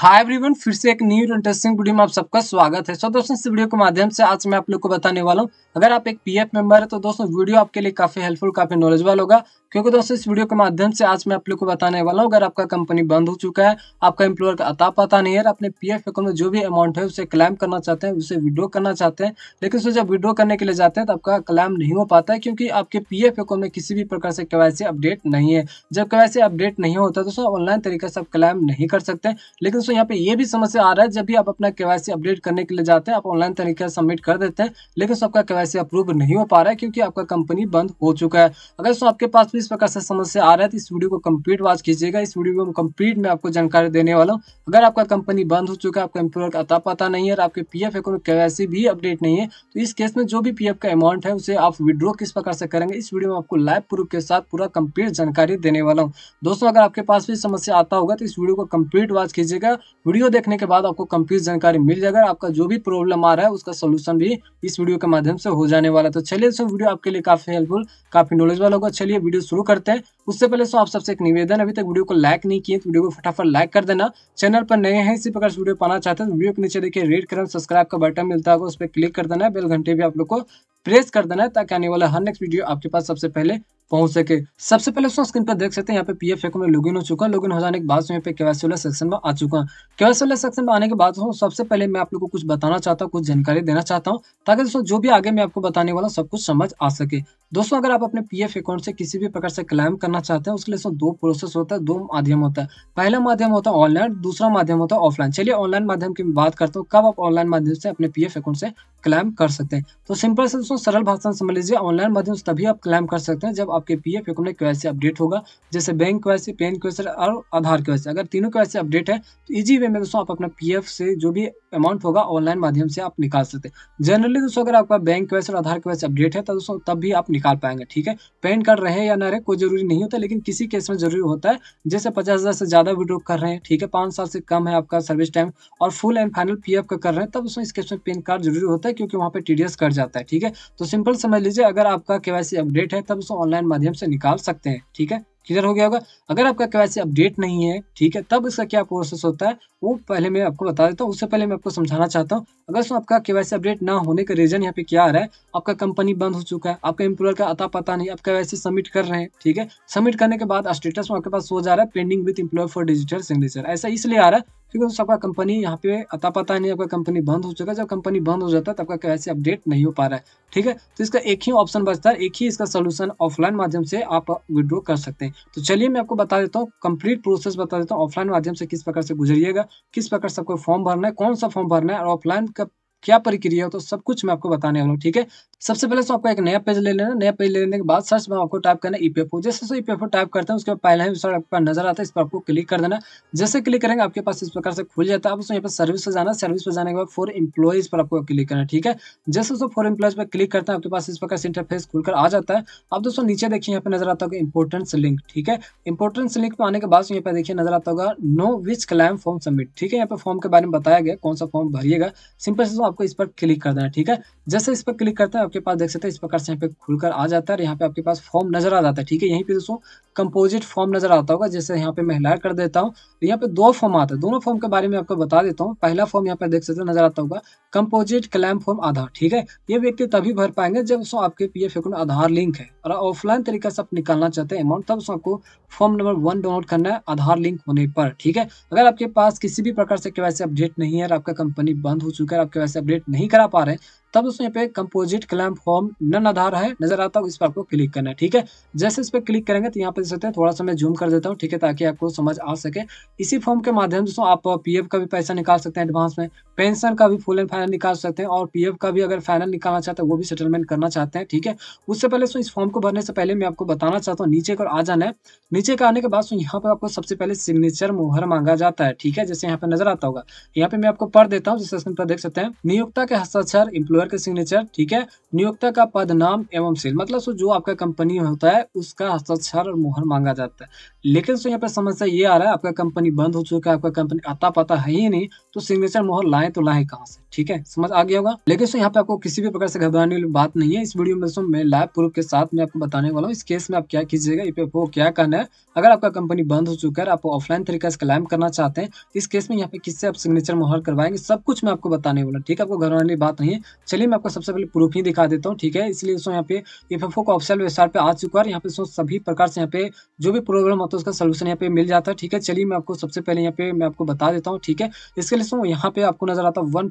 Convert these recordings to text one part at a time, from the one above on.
hi everyone फिर से एक न्यू इंटरेस्टिंग वीडियो में आप सबका स्वागत है सो so, दोस्तों इस वीडियो के माध्यम से आज मैं आप लोग को बताने वाला हूँ अगर आप एक पीएफ मेंबर है तो दोस्तों वीडियो आपके लिए काफी हेल्पफुल काफी नॉलेजबल होगा क्योंकि दोस्तों इस वीडियो के माध्यम से आज मैं आप लोग को बताने वाला हूँ अगर आपका कंपनी बंद हो चुका है आपका एम्प्लॉयर का अता पता नहीं है अपने पी एफ अकाउंट में जो भी अमाउंट है उसे क्लेम करना चाहते हैं उसे विड्रो करना चाहते हैं लेकिन उसे जब विड्रो करने के लिए जाते हैं तो आपका क्लेम नहीं हो पाता है क्योंकि आपके पी एफ अकाउंट में किसी भी प्रकार से कैसे अपडेट नहीं है जब के अपडेट नहीं होता दोस्तों ऑनलाइन तरीके से आप क्लेम नहीं कर सकते लेकिन दोस्तों यहाँ पे ये भी समस्या आ रहा है जब भी आप अपना केवाईसी अपडेट करने के लिए जाते हैं आप ऑनलाइन तरीके से सबमिट कर देते हैं लेकिन सबका केवाईसी अप्रूव नहीं हो पा रहा है क्योंकि आपका कंपनी बंद हो चुका है अगर सो आपके पास भी इस प्रकार से समस्या आ रहा है तो इस वीडियो को कम्प्लीट वॉच कीजिएगा इस वीडियो में कम्प्लीट में आपको जानकारी देने वाला हूँ अगर आपका कंपनी बंद हो चुका है आपका एम्प्लॉयर का अता पता नहीं है और आपके पी एफ अकाउंट भी अपडेट नहीं है तो इस केस में जो भी पी का अमाउंट है उसे आप विड्रॉ किस प्रकार से करेंगे इस वीडियो में आपको लाइव प्रूफ के साथ पूरा कम्प्लीट जानकारी देने वाला हूँ दोस्तों अगर आपके पास भी समस्या आता होगा तो इस वीडियो को कंप्लीट वॉच कीजिएगा वीडियो देखने के बाद आपको कंप्लीट जानकारी मिल जाएगा आपका जो भी प्रॉब्लम आ रहा है उसका सोल्यूशन भी इस वीडियो के माध्यम से हो जाने वाला तो चलिए दोस्तों वीडियो आपके लिए काफी हेल्पफुल काफी नॉलेज वाला होगा चलिए वीडियो शुरू करते हैं उससे पहले सो आप सबसे एक निवेदन अभी तक वीडियो को लाइक नहीं किए तो वीडियो को फटाफट लाइक कर देना चैनल पर नए हैं इसी प्रकार से वीडियो पाना चाहते हैं तो वीडियो के नीचे देखिए रेड कलर सब्सक्राइब का बटन मिलता होगा उस पर क्लिक कर देना है बेल घंटे भी आप लोग को प्रेस कर देना है ताकि आने वाला हर नेक्स्ट वीडियो आपके पास सबसे पहले पहुंच सके सबसे पहले दोस्तों स्क्रीन पर देख सकते हैं यहाँ पे पी एफ में लॉगिन हो चुका है लॉगिन हो जाने के बाद यहाँ पे केवासी वाला सेक्शन में आ चुका केवासी वाला सेक्शन में आने के बाद दोस्तों सबसे पहले मैं आप लोगों को कुछ बताना चाहता हूँ कुछ जानकारी देना चाहता हूँ ताकि दोस्तों जो भी आगे मैं आपको बताने वाला सब कुछ समझ आ सके दोस्तों अगर आप अपने पी अकाउंट से किसी भी प्रकार से क्लाइम करना चाहते हैं उसके लिए दो प्रोसेस होता है दो माध्यम होता है पहला माध्यम होता है ऑनलाइन दूसरा माध्यम होता है ऑफलाइन चलिए ऑनलाइन माध्यम की बात करता हूँ कब आप ऑनलाइन माध्यम से अपने पी अकाउंट से क्लाइम कर सकते हैं तो सिंपल से दोस्तों सरल भाषा समझ लीजिए ऑनलाइन माध्यम से तभी आप क्लाइम कर सकते हैं जब आपके पी एफ अकाउंट के से अपडेट होगा जैसे बैंक के से पेन के और आधार के अगर तीनों के से अपडेट है तो ईजी वे में दोस्तों आप अपना पी से जो भी अमाउंट होगा ऑनलाइन माध्यम से आप निकाल सकते हैं जनरली दोस्तों अगर आपका बैंक के और आधार के अपडेट है तो दोस्तों तब भी आप निकाल पाएंगे ठीक है पैन कार्ड रहे या ना रहे कोई जरूरी नहीं होता लेकिन किसी केस में जरूरी होता है जैसे पचास से ज़्यादा विड्रो कर रहे हैं ठीक है पाँच साल से कम है आपका सर्विस टाइम और फुल एंड फाइनल पी का कर रहे हैं तब उसमें इस केस में पेन कार्ड जरूरी होता है क्योंकि वहाँ पर टी कट जाता है ठीक है तो सिंपल समझ लीजिए अगर आपका के अपडेट है तब उसको ऑनलाइन माध्यम से निकाल सकते हैं ठीक है क्लियर हो गया होगा अगर आपका के अपडेट नहीं है ठीक है तब इसका क्या प्रोसेस होता है वो पहले मैं आपको बता देता हूँ उससे पहले मैं आपको समझाना चाहता हूँ अगर सो आपका के अपडेट ना होने का रीजन यहाँ पे क्या आ रहा है आपका कंपनी बंद हो चुका है आपका एम्प्लॉयर का अता पता नहीं आप के सबमिट कर रहे हैं ठीक है सबमिट करने के बाद स्टेटस आपके पास हो जा रहा है pending with employer for digital signature ऐसा इसलिए आ रहा है क्योंकि तो आपका कंपनी यहाँ पे अता पता नहीं आपका कंपनी बंद हो चुका है जब कंपनी बंद हो जाता है तब आपका कैसे अपडेट नहीं हो पा रहा है ठीक है तो इसका एक ही ऑप्शन बचता है एक ही इसका सोल्यूशन ऑफलाइन माध्यम से आप विड्रॉ कर सकते हैं तो चलिए मैं आपको बता देता हूँ कंप्लीट प्रोसेस बता देता हूँ ऑफलाइन माध्यम से किस प्रकार से गुजरिएगा किस प्रकार से आपको फॉर्म भरना है कौन सा फॉर्म भरना है और ऑफलाइन का क्या प्रक्रिया हो तो सब कुछ मैं आपको बताने वाला हूँ ठीक है सबसे पहले तो आपको एक नया पेज ले लेना नया पेज लेने के बाद सर्च में आपको टाइप करना ई पी e जैसे सो ई पी टाइप करते हैं उसके बाद पहले ही आपके पास नजर आता है इस पर आपको क्लिक कर देना जैसे क्लिक करेंगे आपके पास इस प्रकार से खुल जाता है आप यहाँ पर सर्विस पर जाना सर्विस पर जाने के बाद फोर एम्प्लॉयज पर आपको क्लिक करना ठीक है जैसे सो फोर एम्प्लॉयज पर क्लिक करते हैं आपके पास इस प्रकार से इंटरफेस खुलकर आ जाता है आप दोस्तों नीचे देखिए यहाँ पर नजर आता होगा इंपोर्टेंस लिंक ठीक है इंपोर्टेंस लिंक पर आने के बाद यहाँ पर देखिए नजर आता होगा know which claim form submit ठीक है यहाँ पर फॉर्म के बारे में बताया गया कौन सा फॉर्म भरिएगा सिंपल से आपको इस पर क्लिक करना है ठीक है जैसे इस पर क्लिक करते हैं आपके पास देख सकते हैं इस प्रकार से यहाँ पे खुलकर आ जाता है यहाँ पे आपके पास फॉर्म नजर आ जाता है ठीक है यहीं पे दोस्तों कंपोजिट फॉर्म नजर आता होगा जैसे यहाँ पे मैं कर देता हूँ तो यहाँ पे दो फॉर्म आता है दोनों फॉर्म के बारे में आपको बता देता हूँ पहला फॉर्म यहाँ पे देख सकते हैं नजर आता होगा कंपोजिट क्लैम फॉर्म आधार ठीक है ये व्यक्ति तभी भर पाएंगे जब उसको आपके P F account Aadhaar link है और ऑफलाइन तरीका से आप निकालना चाहते हैं अमाउंट तब आपको फॉर्म नंबर वन डाउनलोड करना है आधार लिंक होने पर ठीक है अगर आपके पास किसी भी प्रकार से के अपडेट नहीं है आपका कंपनी बंद हो चुका है आपके वैसे अपडेट नहीं करा पा रहे हैं तब दोस्तों यहाँ पे composite claim form non Aadhaar है नजर आता है इस पर आपको क्लिक करना है ठीक है जैसे इस पर क्लिक करेंगे तो यहाँ पे देख सकते हैं थोड़ा सा मैं जूम कर देता हूँ ठीक है ताकि आपको समझ आ सके इसी फॉर्म के माध्यम से आप पीएफ का भी पैसा निकाल सकते हैं एडवांस में पेंशन का भी फुल एंड फाइनल निकाल सकते हैं और पीएफ का भी अगर फाइनल निकालना चाहते हैं वो भी सेटलमेंट करना चाहते हैं ठीक है उससे पहले सो इस फॉर्म को भरने से पहले मैं आपको बताना चाहता हूँ नीचे का आ जाना है नीचे का आने के बाद यहाँ पर आपको सबसे पहले सिग्नेचर मोहर मांगा जाता है ठीक है जैसे यहाँ पे नजर आता होगा यहाँ पे मैं आपको पढ़ देता हूँ जिससे देख सकते हैं नियोक्ता के हस्ताक्षर इम्प्लॉय एम्प्लॉयर का सिग्नेचर ठीक है नियोक्ता का पद नाम एवं सेल मतलब सो जो आपका कंपनी होता है उसका हस्ताक्षर और मोहर मांगा जाता है लेकिन सो यहाँ पर समस्या ये आ रहा है आपका कंपनी बंद हो चुका है आपका कंपनी आता पता है ही नहीं तो सिग्नेचर मोहर लाए तो लाए कहाँ से ठीक है समझ आ गया होगा लेकिन सो यहाँ पे आपको किसी भी प्रकार से घबराने वाली बात नहीं है इस वीडियो में सो मैं लाइव प्रूफ के साथ मैं आपको बताने वाला हूँ इस केस में आप क्या कीजिएगा ई पे क्या करना है अगर आपका कंपनी बंद हो चुका है आप ऑफलाइन तरीका से क्लाइम करना चाहते हैं इस केस में यहाँ पे किससे आप सिग्नेचर मोहर करवाएंगे सब कुछ मैं आपको बताने वाला ठीक है आपको घबराने वाली बात नहीं है चलिए मैं आपको सबसे पहले प्रूफ ही दिखा देता हूँ ठीक है इसलिए दोस्तों यहाँ पे एफ एफ का ऑफिसियल वेबसाइट पे आ चुका है यहाँ पे दोस्तों सभी प्रकार से यहाँ पे जो भी प्रॉब्लम होता है उसका सोल्यूशन यहाँ पे मिल जाता है ठीक है चलिए मैं आपको सबसे पहले यहाँ पे मैं आपको बता देता हूँ ठीक है इसके लिए दोस्तों यहाँ पे आपको नजर आता वन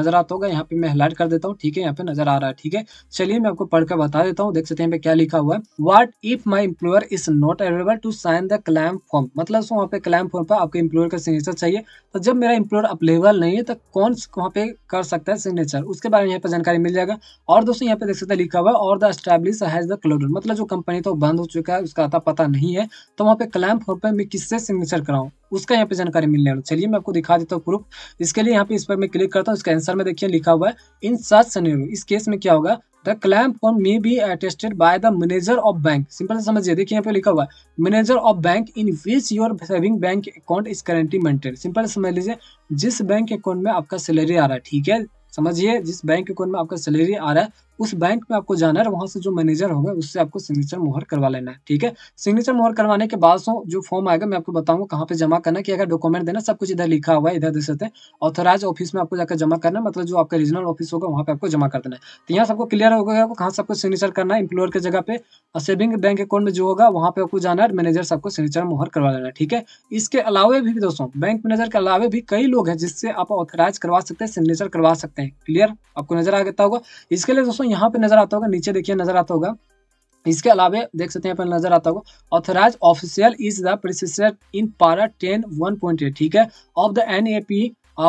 नजर आता होगा यहाँ पे मैं हाईलाइट कर देता हूँ ठीक है यहाँ पे नजर आ रहा है ठीक है चलिए मैं आपको पढ़कर बता देता हूँ देख सकते हैं क्या लिखा हुआ है what if my employer is not available to sign the claim form मतलब वहाँ पे क्लाइम फॉर्म पर आपके इम्प्लॉयर का सिग्नेचर चाहिए तो जब मेरा इम्प्लॉयर अवेलेबल नहीं है तो कौन वहाँ पे कर सकता है सिग्नेचर उसके बाद बारे में यहाँ पर जानकारी मिल जाएगा और दोस्तों यहाँ पे देख सकते हैं लिखा हुआ है और the establish has the closed मतलब जो कंपनी था वो बंद हो चुका है उसका आता पता नहीं है तो वहाँ पे क्लैम्प फोर पर मैं किससे सिग्नेचर कराऊँ उसका यहाँ पे जानकारी मिलने वाला चलिए मैं आपको दिखा देता हूँ प्रूफ इसके लिए यहाँ पे इस पर मैं क्लिक करता हूँ इसका आंसर में देखिए लिखा हुआ है इन सच सनेरो इस केस में क्या होगा the claim form may be attested by the manager of bank simple से समझिए देखिए यहाँ पे लिखा हुआ है manager of bank in which your saving bank account is currently maintain simple समझ लीजिए जिस बैंक अकाउंट में आपका सैलरी आ रहा है ठीक है समझिए जिस बैंक अकाउंट में आपका सैलरी आ रहा है उस बैंक में आपको जाना है वहां से जो मैनेजर होगा उससे आपको सिग्नेचर मोहर करवा लेना है ठीक है सिग्नेचर मोहर करवाने के बाद सो जो फॉर्म आएगा मैं आपको बताऊंगा कहाँ पे जमा करना कि अगर डॉक्यूमेंट देना सब कुछ इधर लिखा हुआ है इधर दे सकते हैं ऑथोराइज ऑफिस में आपको जाकर जमा करना मतलब जो आपका रीजनल ऑफिस होगा वहाँ पे आपको जमा कर देना है तो यहाँ सबको क्लियर होगा आपको कहाँ सबको सिग्नेचर करना है इंप्लोर के जगह पे और सेविंग बैंक अकाउंट में जो होगा वहाँ पे आपको जाना है मैनेजर सबको सिग्नेचर मोहर करवा लेना है ठीक है इसके अलावा भी दोस्तों बैंक मैनेजर के अलावा भी कई लोग हैं जिससे आप ऑथोराइज करवा सकते हैं सिग्नेचर करवा सकते हैं सकते हैं क्लियर आपको नजर आ गया होगा इसके लिए दोस्तों यहाँ पे नजर आता होगा नीचे देखिए नजर आता होगा इसके अलावा देख सकते हैं नजर आता होगा authorise official is the processor in para ten one point eight ठीक है of the N A P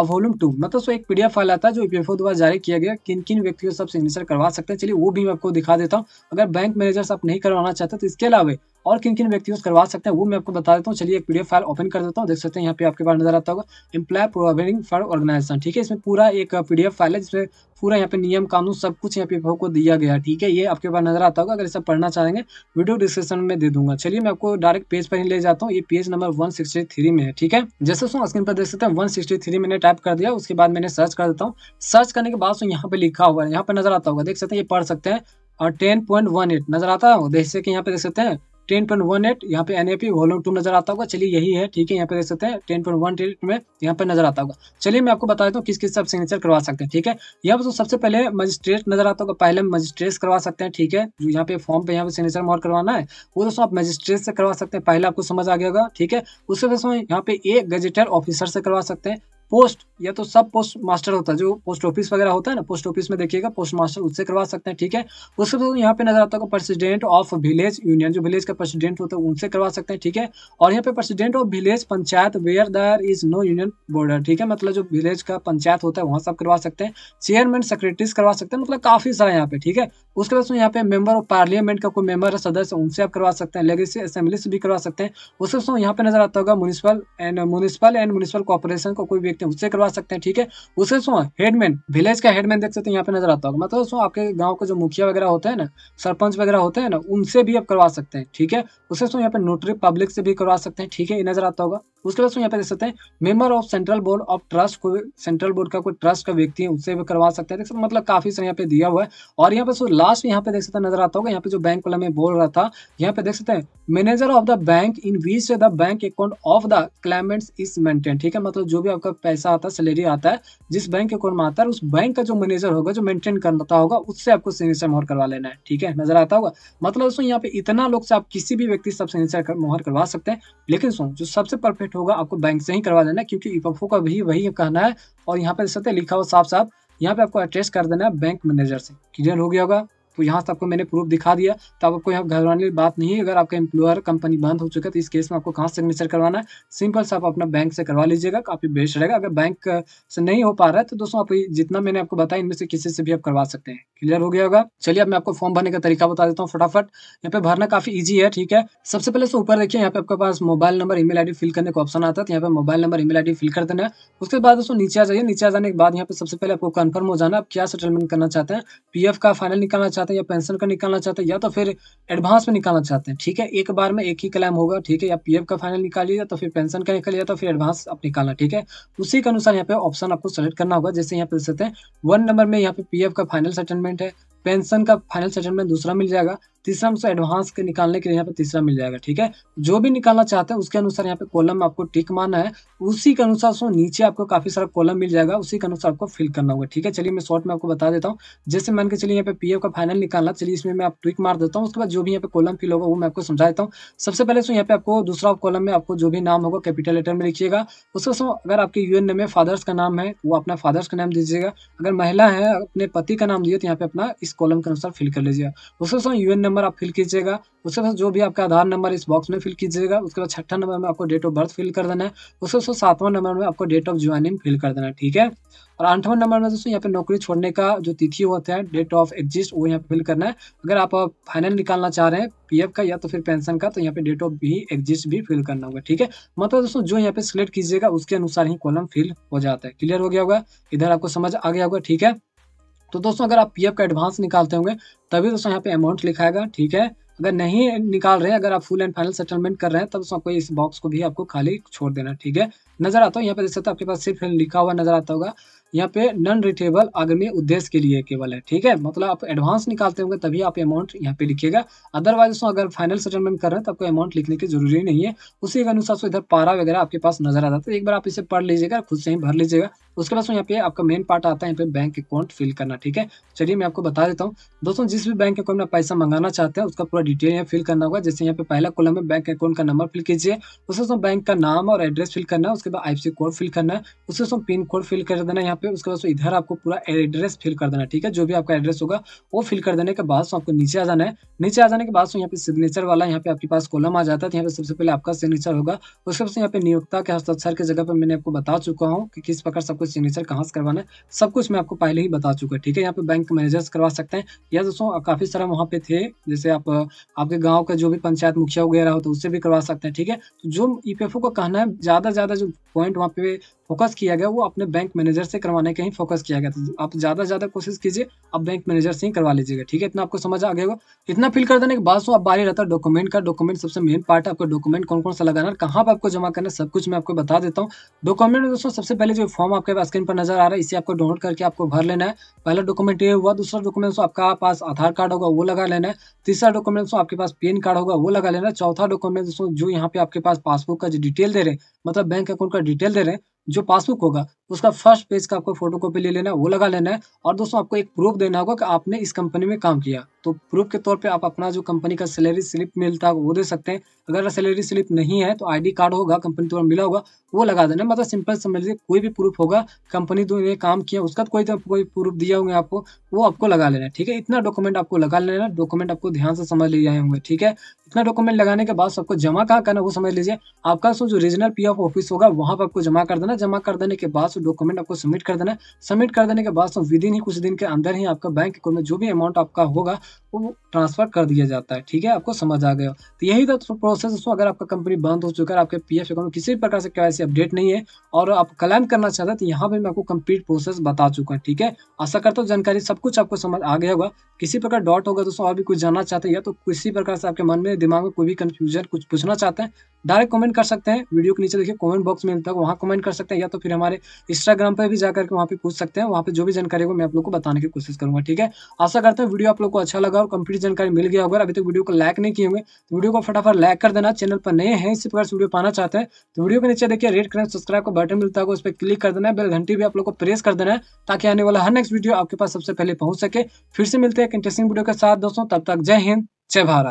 volume two मतलब सो एक पीडीएफ फाइल आता है जो ईपीएफओ द्वारा जारी किया गया किन किन व्यक्तियों को सब सिग्नेचर करवा सकते हैं चलिए वो भी मैं आपको दिखा देता हूं अगर बैंक मैनेजर आप नहीं करवाना चाहते तो इसके अलावा और किन किन व्यक्तियों से करवा सकते हैं वो मैं आपको बता देता हूँ चलिए एक पीडीएफ फाइल ओपन कर देता हूँ देख सकते हैं यहाँ पे आपके पास नजर आता होगा एम्प्लॉय प्रोवाइडिंग फॉर ऑर्गेनाइजेशन ठीक है इसमें पूरा एक पीडीएफ फाइल है जिसमें पूरा यहाँ पे नियम कानून सब कुछ यहाँ पे को दिया गया ठीक है ये आपके पास नजर आता होगा अगर इसे पढ़ना चाहेंगे वीडियो डिस्क्रिप्शन में दे दूंगा चलिए मैं आपको डायरेक्ट पेज पर ही ले जाता हूँ ये पेज नंबर वन में है ठीक है जैसे सो स्क्रीन पर देख सकते हैं वन मैंने टाइप कर दिया उसके बाद मैंने सर्च कर देता हूँ सर्च करने के बाद यहाँ पे लिखा हुआ है यहाँ पे नजर आता होगा देख सकते हैं ये पढ़ सकते हैं और टेन पॉइंट वन एट नजर आता है जैसे कि यहाँ पे देख सकते हैं टेन पॉइंट वन एट यहाँ पे N A P volume two नजर आता होगा चलिए यही है ठीक है यहाँ पे देख सकते हैं टेन पॉइंट वन एट में यहाँ पे नजर आता होगा चलिए मैं आपको बता देता हूँ किस किस से आप सिग्नेचर करवा सकते हैं ठीक है यहाँ पर तो सबसे पहले मजिस्ट्रेट नजर आता होगा पहले मजिस्ट्रेट करवा सकते हैं ठीक है जो यहाँ पे फॉर्म पे यहाँ पे सिग्नेचर मॉर करवाना है वो दोस्तों आप मजिस्ट्रेट से करवा सकते हैं पहले आपको समझ आ गया होगा ठीक है उसके दोस्तों यहाँ पे ए गजेटर ऑफिसर से करवा सकते हैं पोस्ट या तो सब पोस्ट मास्टर होता है जो पोस्ट ऑफिस वगैरह होता है ना पोस्ट ऑफिस में देखिएगा पोस्ट मास्टर उससे करवा सकते हैं ठीक है उसके बाद यहाँ पे नजर आता होगा प्रेसिडेंट ऑफ विलेज यूनियन जो विलेज का प्रेसिडेंट होता है उनसे करवा सकते हैं ठीक है और यहाँ पे president of village panchayat where there is no union border ठीक है मतलब जो विलेज का पंचायत होता है वहाँ सब करवा सकते हैं चेयरमैन सेक्रेटरीज करवा सकते हैं मतलब काफी सारा यहाँ पे ठीक है उसके बाद यहाँ पे मेंबर ऑफ पार्लियामेंट का कोई मेंबर है सदस्य उनसे आप करवा सकते हैं लेगेसी असेंबली से भी करवा सकते हैं उसके बाद यहाँ पे नजर आता होगा municipal and municipal and municipal corporation का कोई देखते हैं उससे करवा सकते हैं ठीक है उसे सो हेडमैन विलेज का हेडमैन देख सकते हैं यहाँ पे नजर आता होगा मतलब सो आपके गाँव के जो मुखिया वगैरह होते हैं ना सरपंच वगैरह होते हैं ना उनसे भी आप करवा सकते हैं ठीक है उसे सो यहाँ पे नोटरी पब्लिक से भी करवा सकते हैं ठीक है ये नजर आता होगा उसके बाद यहाँ पे देख सकते हैं member of central board of trust को सेंट्रल बोर्ड का कोई ट्रस्ट का व्यक्ति है उससे भी करवा सकते हैं मतलब काफी सारे यहाँ पे दिया हुआ है और यहाँ पे सो लास्ट यहाँ पे देख सकते हैं नजर आता होगा यहाँ पे जो बैंक वाला मैं बोल रहा था यहाँ पे देख सकते हैं manager of the bank in which the bank account of the claimant is maintain ठीक है मतलब जो भी आपका पैसा आता है सैलरी आता है जिस बैंक अकाउंट में आता है उस बैंक का जो मैनेजर होगा जो मेंटेन करता होगा उससे आपको सिग्नेचर मोहर करवा लेना है ठीक है नजर आता होगा मतलब दोस्तों यहाँ पे इतना लोग से आप किसी भी व्यक्ति से आप सिग्नेचर मोहर करवा सकते हैं लेकिन सो जो सबसे परफेक्ट डेबिट होगा आपको बैंक से ही करवा देना क्योंकि ईपफो का भी वही कहना है और यहाँ पे सत्य लिखा हुआ साफ साफ यहाँ पे आपको एड्रेस कर देना है बैंक मैनेजर से क्लियर हो गया होगा वो तो यहाँ से आपको मैंने प्रूफ दिखा दिया तो आपको यहाँ घबराने की बात नहीं है अगर आपका एम्प्लॉयर कंपनी बंद हो चुका है तो इस केस में आपको कहाँ सिग्नेचर करवाना है सिंपल से आप अपना बैंक से करवा लीजिएगा काफ़ी बेस्ट रहेगा अगर बैंक से नहीं हो पा रहा है तो दोस्तों आप जितना मैंने आपको बताया इनमें से किसी से भी आप करवा सकते हैं क्लियर हो गया होगा चलिए अब मैं आपको फॉर्म भरने का तरीका बता देता हूँ फटाफट यहाँ पे भरना काफी ईजी है ठीक है सबसे पहले तो ऊपर देखिए यहाँ पे आपके पास mobile number email ID fill करने का ऑप्शन आता है तो यहाँ पे mobile number email ID fill कर देना है उसके बाद दोस्तों नीचे आ जाइए नीचे आ जाने के बाद यहाँ पे सबसे पहले आपको कन्फर्म हो जाना आप क्या सेटलमेंट करना चाहते हैं पी का फाइनल निकालना चाहते हैं चाहते हैं या पेंशन का निकालना चाहते हैं या तो फिर एडवांस में निकालना चाहते हैं ठीक है एक बार में एक ही क्लेम होगा ठीक है या पीएफ का फाइनल निकालिए तो फिर पेंशन का निकालिए तो फिर एडवांस आप निकालना ठीक है उसी के अनुसार यहाँ पे ऑप्शन आपको सेलेक्ट करना होगा जैसे यहाँ पे देख सकते हैं वन नंबर में यहाँ पे पी का फाइनल सेटलमेंट है पेंशन का फाइनल सेटलमेंट दूसरा मिल जाएगा तीसरा हमसे एडवांस के निकालने के लिए यहाँ पे तीसरा मिल जाएगा ठीक है जो भी निकालना चाहते हैं उसके अनुसार यहाँ पे कॉलम आपको टिक मारना है उसी के अनुसार सो नीचे आपको काफी सारा कॉलम मिल जाएगा उसी के अनुसार आपको फिल करना होगा ठीक है चलिए मैं शॉर्ट में आपको बता देता हूँ जैसे मान के चलिए यहाँ पे पी का फाइनल निकालना चलिए इसमें मैं आप ट्विक मार देता हूँ उसके बाद जो भी यहाँ पे कॉलम फिल होगा वो मैं आपको समझा देता हूँ सबसे पहले सो तो यहाँ पे आपको दूसरा कॉलम में आपको जो भी नाम होगा कैपिटल लेटर में लिखिएगा उसके सो अगर आपके यू एन में फादर्स का नाम है वो अपना फादर्स का नाम दीजिएगा अगर महिला है अपने पति का नाम दिए तो यहाँ पे अपना इस कॉलम के अनुसार फिल कर लीजिएगा उसके साथ यू नंबर आप फिल कीजिएगा उसके साथ जो भी आपका आधार नंबर इस बॉक्स में फिल कीजिएगा उसके बाद छठा नंबर में आपको डेट ऑफ बर्थ फिल कर देना है उसके साथ सातवां नंबर में आपको डेट ऑफ ज्वाइनिंग फिल कर देना है ठीक है और आठवां नंबर में दोस्तों यहाँ पे नौकरी छोड़ने का जो तिथि होता है डेट ऑफ एग्जिस्ट वो यहाँ पे फिल करना है अगर आप फाइनल निकालना चाह रहे हैं पीएफ का या तो फिर पेंशन का तो यहाँ पे डेट ऑफ भी एग्जिस्ट भी फिल करना होगा ठीक है मतलब दोस्तों जो यहाँ पे सिलेक्ट कीजिएगा उसके अनुसार ही कॉलम फिल हो जाता है क्लियर हो गया होगा इधर आपको समझ आ गया होगा ठीक है तो दोस्तों अगर आप पी का एडवांस निकालते होंगे तभी दोस्तों यहाँ पे अमाउंट लिखाएगा ठीक है अगर नहीं निकाल रहे हैं अगर आप फुल एंड फाइनल सेटलमेंट कर रहे हैं तब उसमें कोई इस बॉक्स को भी आपको खाली छोड़ देना ठीक है नजर आता हूँ यहाँ पे देख सकते आपके पास सिर्फ लिखा हुआ नजर आता होगा यहाँ पे नॉन रिटेबल आगमी उद्देश्य के लिए केवल है ठीक है मतलब आप एडवांस निकालते होंगे तभी आप अमाउंट यहाँ पे लिखिएगा अदरवाइज उसमें अगर फाइनल सेटलमेंट कर रहे हैं तो आपको अमाउंट लिखने की जरूरी नहीं है उसी के अनुसार इधर पारा वगैरह आपके पास नजर आता है तो एक बार आप इसे पढ़ लीजिएगा खुद से ही भर लीजिएगा उसके बाद यहाँ पे आपका मेन पार्ट आता है यहाँ पे बैंक अकाउंट फिल करना ठीक है चलिए मैं आपको बता देता हूँ दोस्तों जिस भी बैंक अकाउंट में पैसा मंगाना चाहते हैं उसका पूरा डिटेल यहाँ फिल करना होगा जैसे यहाँ पे पहला कॉलम में बैंक अकाउंट का नंबर फिल कीजिए उसके उसमें बैंक का नाम और एड्रेस फिल करना है उसके बाद आईपीसी कोड फिल करना है उसके उसमें पिन कोड फिल कर देना है यहाँ पे उसके बाद इधर आपको पूरा एड्रेस फिल कर देना ठीक है जो भी आपका एड्रेस होगा वो फिल कर देने के बाद सो आपको नीचे आ जाना है नीचे आ जाने के बाद सो यहाँ पे सिग्नेचर वाला यहाँ पे आपके पास कॉलम आ जाता है तो यहाँ पे सबसे पहले आपका सिग्नेचर होगा उसके बाद यहाँ पे नियोक्ता के हस्ताक्षर की जगह पर मैंने आपको बता चुका हूँ कि किस प्रकार सबको सिग्नेचर कहाँ से करवाना है सब कुछ मैं आपको पहले ही बता चुका है ठीक है यहाँ पे बैंक मैनेजर्स करवा सकते हैं या दोस्तों काफ़ी सारा वहाँ पे थे जैसे आप आपके गाँव का जो भी पंचायत मुखिया वगैरह हो तो उससे भी करवा सकते हैं ठीक है तो जो ई e का कहना है ज़्यादा ज़्यादा जो पॉइंट वहाँ पे फोकस किया गया वो अपने बैंक मैनेजर से करवाने का ही फोकस किया गया था तो आप ज़्यादा से ज़्यादा कोशिश कीजिए आप बैंक मैनेजर से ही करवा लीजिएगा ठीक है इतना आपको समझ आ गया इतना फिल कर देने के बाद सो आप बाहर रहता है डॉक्यूमेंट का डॉक्यूमेंट सबसे मेन पार्ट है आपको डॉक्यूमेंट कौन कौन सा लगाना है कहाँ पर आपको जमा करना सब कुछ मैं आपको बता देता हूँ डॉक्यूमेंट दोस्तों सबसे पहले जो फॉर्म आपके स्क्रीन पर नजर आ रहा है इसे आपको डाउनलोड करके आपको भर लेना है पहला डॉक्यूमेंट ये हुआ दूसरा डॉक्यूमेंट आपका पास आधार कार्ड होगा वो लगा लेना है तीसरा डॉक्यूमेंट आपके पास पेन कार्ड होगा वो लगा लेना है चौथा डॉक्यूमेंट जो यहाँ पे आपके पास पासबुक का जो डिटेल दे रहे हैं मतलब बैंक अकाउंट का डिटेल दे रहे हैं जो पासबुक होगा उसका फर्स्ट पेज का आपको फोटो कॉपी ले लेना है वो लगा लेना है और दोस्तों आपको एक प्रूफ देना होगा कि आपने इस कंपनी में काम किया तो प्रूफ के तौर पे आप अपना जो कंपनी का सैलरी स्लिप मिलता है वो दे सकते हैं अगर सैलरी स्लिप नहीं है तो आईडी कार्ड होगा कंपनी द्वारा मिला होगा वो लगा देना मतलब सिंपल समझ लीजिए कोई भी प्रूफ होगा कंपनी ने काम किया उसका कोई तो कोई प्रूफ दिया होंगे आपको वो आपको लगा लेना है ठीक है इतना डॉक्यूमेंट आपको लगा लेना डॉक्यूमेंट आपको ध्यान से समझ ले जाए होंगे ठीक है इतना डॉक्यूमेंट लगाने के बाद सबको जमा कहाँ करना वो समझ लीजिए आपका सो जो रीजनल पी ऑफिस होगा वहाँ पर आपको जमा कर देना जमा कर देने के बाद सो डॉक्यूमेंट आपको सबमिट कर देना सबमिट कर देने के बाद सो विद इन ही कुछ दिन के अंदर ही आपका बैंक अकाउंट में जो भी अमाउंट आपका होगा वो ट्रांसफ़र कर दिया जाता है ठीक है आपको समझ आ गया तो यही था तो प्रोसेस दोस्तों अगर आपका कंपनी बंद हो चुका है आपके पी एफ अकाउंट किसी भी प्रकार से के अपडेट नहीं है और आप क्लेम करना चाहते हैं तो यहाँ पर मैं आपको कंप्लीट प्रोसेस बता चुका हूँ ठीक है आशा करता हूँ जानकारी सब कुछ आपको समझ आ गया होगा किसी प्रकार डॉट होगा दोस्तों और भी कुछ जानना चाहते हैं तो किसी प्रकार से आपके मन में दिमाग में कोई भी कन्फ्यूजन कुछ पूछना चाहते हैं डायरेक्ट कमेंट कर सकते हैं वीडियो के नीचे देखिए कमेंट बॉक्स में मिलता है वहाँ कमेंट कर सकते हैं या तो फिर हमारे इंस्टाग्राम पर भी जाकर के वहाँ पे पूछ सकते हैं वहाँ पे जो भी जानकारी हो मैं आप लोग को बताने की कोशिश करूँगा ठीक है आशा करता हूँ वीडियो आप लोग को अच्छा अच्छा लगा और कंप्लीट जानकारी मिल गया होगा अभी तक तो वीडियो को लाइक नहीं किए होंगे तो वीडियो को फटाफट लाइक कर देना चैनल पर नए हैं इसी प्रकार से वीडियो पाना चाहते हैं तो वीडियो के नीचे देखिए रेड करें सब्सक्राइब का बटन मिलता है उस पर क्लिक कर देना है बेल घंटी भी आप लोग को प्रेस कर देना है ताकि आने वाला हर नेक्स्ट वीडियो आपके पास सबसे पहले पहुंच सके फिर से मिलते हैं इंटरेस्टिंग वीडियो के साथ दोस्तों तब तक जय हिंद जय भारत